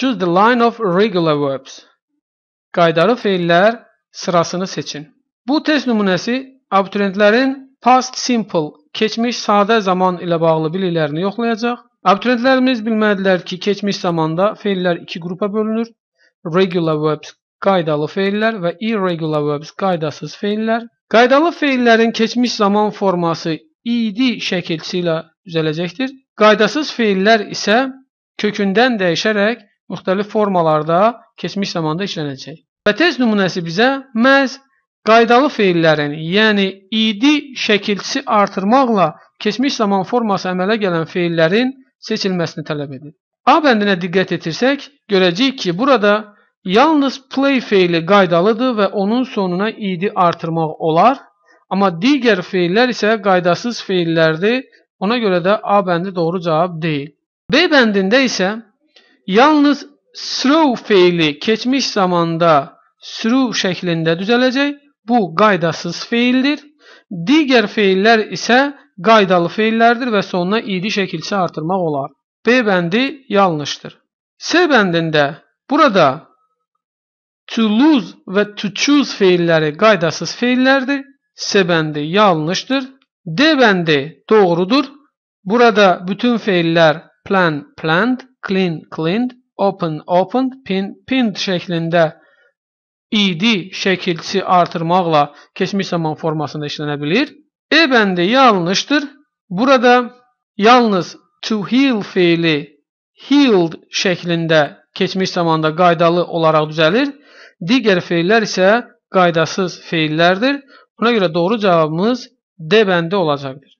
Choose the line of regular verbs. Qaydalı feillər sırasını seçin. Bu test nümunəsi abituriyentlərin past simple, keçmiş sadə zaman ilə bağlı biliklərini yoxlayacaq. Abituriyentlərimiz bilməlidirlər ki, keçmiş zamanda feillər iki qrupa bölünür. Regular verbs qaydalı feillər və irregular verbs qaydasız feillər. Qaydalı feillərin keçmiş zaman forması id şəkilsi ilə düzələcəkdir. Qaydasız feillər isə kökündən dəyişərək müxtəlif formalarda keçmiş zamanda işlənəcək. Və tez nümunəsi bizə məhz qaydalı feillərin, yəni idi şəkilçisi artırmaqla keçmiş zaman forması əmələ gələn feillərin seçilməsini tələb edir. A bəndinə diqqət etirsək, görəcəyik ki, burada yalnız play feili qaydalıdır və onun sonuna idi artırmaq olar, amma digər feillər isə qaydasız feillərdir, ona görə də A bəndi doğru cavab deyil. B bəndində isə Yalnız through fiili keçmiş zamanda through şeklinde düzelecek, Bu gaydasız fiildir. Diğer fiiller ise gaydalı fiillerdir ve sonuna idi şəkilçi artırmaq olar. B bəndi yanlıştır. S bəndində burada to lose ve to choose fiilleri gaydasız fiillerdir. S bəndi yanlıştır. D bəndi doğrudur. Burada bütün fiiller plan planned clean cleaned, open opened, pin pinned şəklində idi e şəkilçi artırmaqla keçmiş zaman formasında işlənə bilir. E bəndi yanlışdır. Burada yalnız to heal feili healed şəklində keçmiş zamanda qaydalı olaraq düzəlir. Digər feillər isə qaydasız feillərdir. Buna görə doğru cavabımız D bəndi olacaqdır.